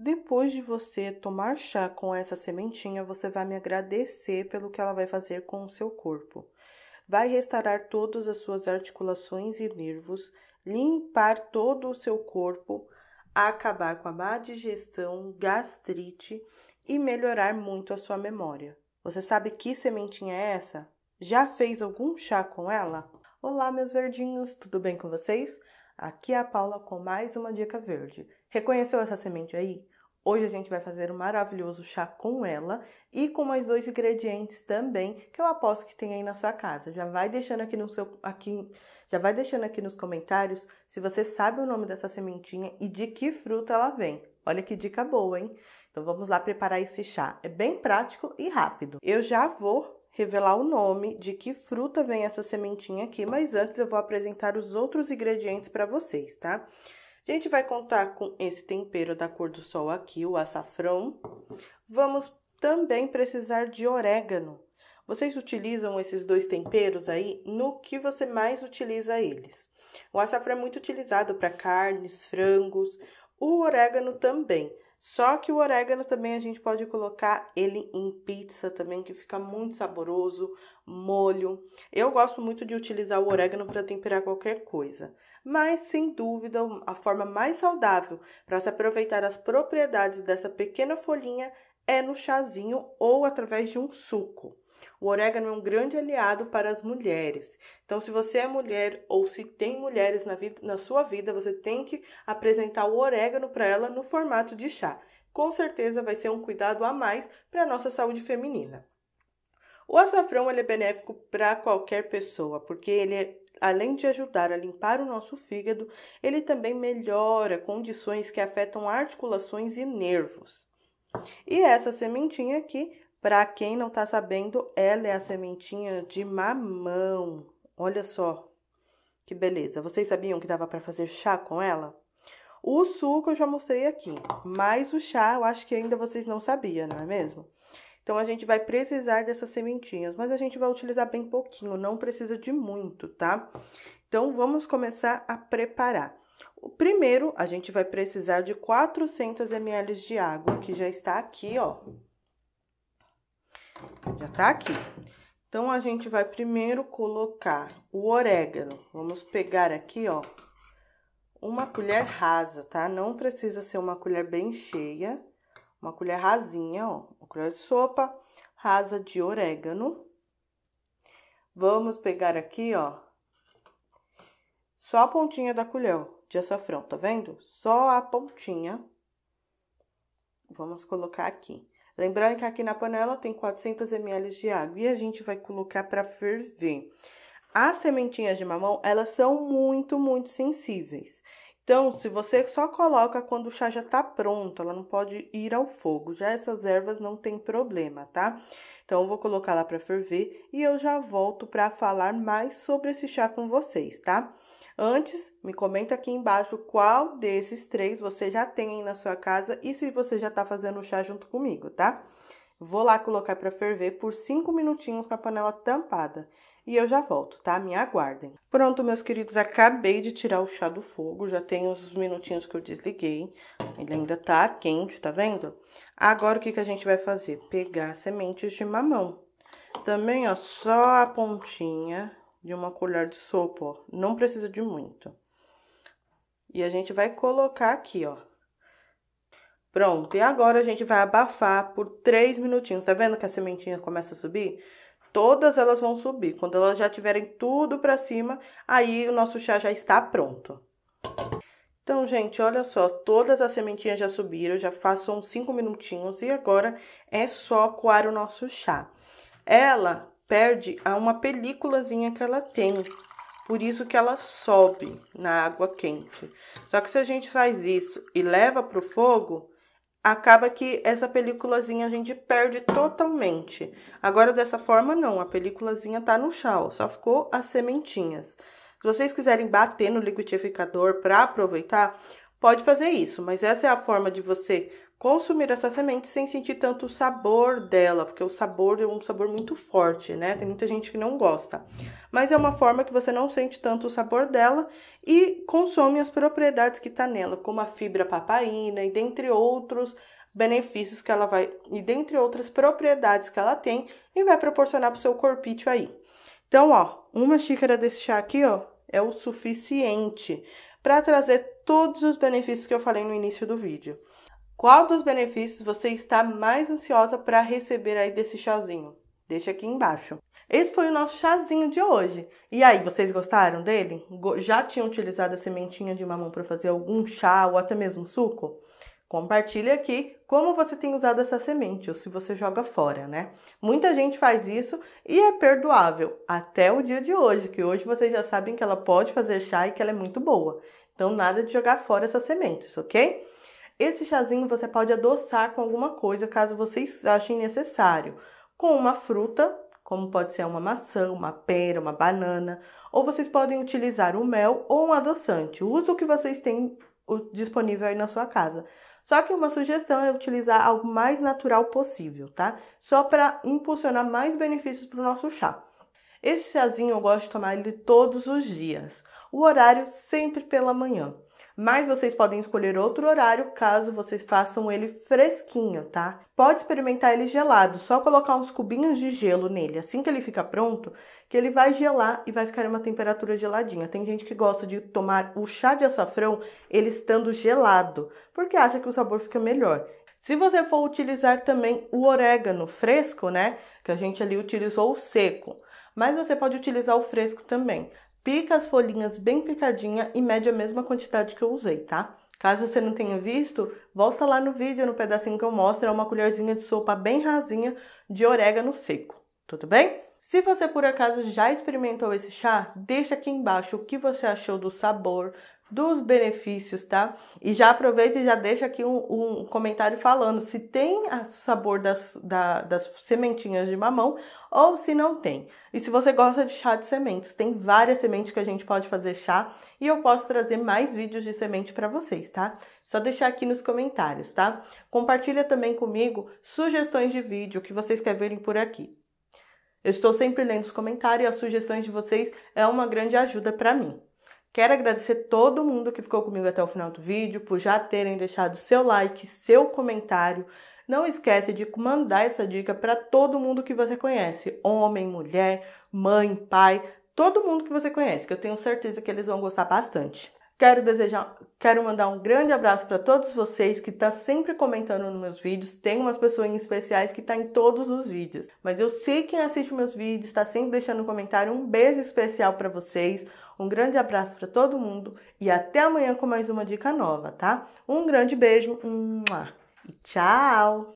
Depois de você tomar chá com essa sementinha, você vai me agradecer pelo que ela vai fazer com o seu corpo. Vai restaurar todas as suas articulações e nervos, limpar todo o seu corpo, acabar com a má digestão, gastrite e melhorar muito a sua memória. Você sabe que sementinha é essa? Já fez algum chá com ela? Olá, meus verdinhos, tudo bem com vocês? Aqui é a Paula com mais uma dica verde. Reconheceu essa semente aí? Hoje a gente vai fazer um maravilhoso chá com ela e com mais dois ingredientes também que eu aposto que tem aí na sua casa. Já vai deixando aqui no seu aqui, já vai deixando aqui nos comentários se você sabe o nome dessa sementinha e de que fruta ela vem. Olha que dica boa, hein? Então vamos lá preparar esse chá. É bem prático e rápido. Eu já vou revelar o nome, de que fruta vem essa sementinha aqui, mas antes eu vou apresentar os outros ingredientes para vocês, tá? A gente vai contar com esse tempero da cor do sol aqui, o açafrão. Vamos também precisar de orégano. Vocês utilizam esses dois temperos aí no que você mais utiliza eles. O açafrão é muito utilizado para carnes, frangos, o orégano também. Só que o orégano também a gente pode colocar ele em pizza também, que fica muito saboroso, molho. Eu gosto muito de utilizar o orégano para temperar qualquer coisa. Mas, sem dúvida, a forma mais saudável para se aproveitar as propriedades dessa pequena folhinha é no chazinho ou através de um suco. O orégano é um grande aliado para as mulheres. Então, se você é mulher ou se tem mulheres na, vida, na sua vida, você tem que apresentar o orégano para ela no formato de chá. Com certeza vai ser um cuidado a mais para a nossa saúde feminina. O açafrão é benéfico para qualquer pessoa, porque ele é, além de ajudar a limpar o nosso fígado, ele também melhora condições que afetam articulações e nervos. E essa sementinha aqui, para quem não tá sabendo, ela é a sementinha de mamão. Olha só que beleza. Vocês sabiam que dava para fazer chá com ela? O suco eu já mostrei aqui, mas o chá eu acho que ainda vocês não sabiam, não é mesmo? Então, a gente vai precisar dessas sementinhas, mas a gente vai utilizar bem pouquinho, não precisa de muito, tá? Então, vamos começar a preparar. Primeiro, a gente vai precisar de 400 ml de água, que já está aqui, ó. Já tá aqui. Então, a gente vai primeiro colocar o orégano. Vamos pegar aqui, ó, uma colher rasa, tá? Não precisa ser uma colher bem cheia, uma colher rasinha, ó, uma colher de sopa rasa de orégano. Vamos pegar aqui, ó, só a pontinha da colher, ó de açafrão, tá vendo? Só a pontinha. Vamos colocar aqui. Lembrando que aqui na panela tem 400 ml de água e a gente vai colocar para ferver. As sementinhas de mamão, elas são muito, muito sensíveis. Então, se você só coloca quando o chá já tá pronto, ela não pode ir ao fogo. Já essas ervas não tem problema, tá? Então, eu vou colocar lá para ferver e eu já volto para falar mais sobre esse chá com vocês, tá? Antes, me comenta aqui embaixo qual desses três você já tem aí na sua casa e se você já tá fazendo o chá junto comigo, tá? Vou lá colocar para ferver por 5 minutinhos com a panela tampada. E eu já volto, tá? Me aguardem. Pronto, meus queridos, acabei de tirar o chá do fogo. Já tem os minutinhos que eu desliguei. Ele ainda tá quente, tá vendo? Agora, o que, que a gente vai fazer? Pegar sementes de mamão. Também, ó, só a pontinha de uma colher de sopa, ó. Não precisa de muito. E a gente vai colocar aqui, ó. Pronto, e agora a gente vai abafar por 3 minutinhos. Tá vendo que a sementinha começa a subir? Todas elas vão subir. Quando elas já tiverem tudo pra cima, aí o nosso chá já está pronto. Então, gente, olha só, todas as sementinhas já subiram, já façam 5 minutinhos e agora é só coar o nosso chá. Ela perde a uma películazinha que ela tem. Por isso que ela sobe na água quente. Só que se a gente faz isso e leva pro fogo, acaba que essa películazinha a gente perde totalmente. Agora, dessa forma, não. A películazinha tá no chão, só ficou as sementinhas. Se vocês quiserem bater no liquidificador para aproveitar, pode fazer isso. Mas essa é a forma de você consumir essa semente sem sentir tanto o sabor dela, porque o sabor é um sabor muito forte, né? Tem muita gente que não gosta. Mas é uma forma que você não sente tanto o sabor dela e consome as propriedades que tá nela, como a fibra papaina e dentre outros benefícios que ela vai e dentre outras propriedades que ela tem e vai proporcionar para o seu corpício aí. Então, ó, uma xícara desse chá aqui, ó, é o suficiente para trazer todos os benefícios que eu falei no início do vídeo. Qual dos benefícios você está mais ansiosa para receber aí desse chazinho? Deixa aqui embaixo. Esse foi o nosso chazinho de hoje. E aí, vocês gostaram dele? Já tinham utilizado a sementinha de mamão para fazer algum chá ou até mesmo suco? Compartilhe aqui como você tem usado essa semente ou se você joga fora, né? Muita gente faz isso e é perdoável até o dia de hoje, que hoje vocês já sabem que ela pode fazer chá e que ela é muito boa. Então, nada de jogar fora essas sementes, ok? Esse chazinho você pode adoçar com alguma coisa, caso vocês achem necessário, com uma fruta, como pode ser uma maçã, uma pera, uma banana, ou vocês podem utilizar o um mel ou um adoçante. Use o que vocês têm disponível aí na sua casa. Só que uma sugestão é utilizar algo mais natural possível, tá? Só para impulsionar mais benefícios para o nosso chá. Esse chazinho eu gosto de tomar ele todos os dias. O horário sempre pela manhã mas vocês podem escolher outro horário caso vocês façam ele fresquinho, tá? Pode experimentar ele gelado, só colocar uns cubinhos de gelo nele, assim que ele fica pronto, que ele vai gelar e vai ficar em uma temperatura geladinha. Tem gente que gosta de tomar o chá de açafrão ele estando gelado, porque acha que o sabor fica melhor. Se você for utilizar também o orégano fresco, né, que a gente ali utilizou o seco, mas você pode utilizar o fresco também. Pica as folhinhas bem picadinha e mede a mesma quantidade que eu usei, tá? Caso você não tenha visto, volta lá no vídeo, no pedacinho que eu mostro, é uma colherzinha de sopa bem rasinha de orégano seco, tudo bem? Se você por acaso já experimentou esse chá, deixa aqui embaixo o que você achou do sabor, dos benefícios, tá? E já aproveita e já deixa aqui um, um comentário falando se tem o sabor das, da, das sementinhas de mamão ou se não tem. E se você gosta de chá de sementes, tem várias sementes que a gente pode fazer chá e eu posso trazer mais vídeos de semente para vocês, tá? Só deixar aqui nos comentários, tá? Compartilha também comigo sugestões de vídeo que vocês querem verem por aqui. Eu estou sempre lendo os comentários e as sugestões de vocês é uma grande ajuda para mim. Quero agradecer todo mundo que ficou comigo até o final do vídeo, por já terem deixado seu like, seu comentário. Não esquece de mandar essa dica para todo mundo que você conhece, homem, mulher, mãe, pai, todo mundo que você conhece, que eu tenho certeza que eles vão gostar bastante. Quero desejar, quero mandar um grande abraço para todos vocês que tá sempre comentando nos meus vídeos. Tem umas pessoas especiais que tá em todos os vídeos, mas eu sei quem assiste meus vídeos está sempre deixando um comentário. Um beijo especial para vocês. Um grande abraço para todo mundo e até amanhã com mais uma dica nova, tá? Um grande beijo, e tchau.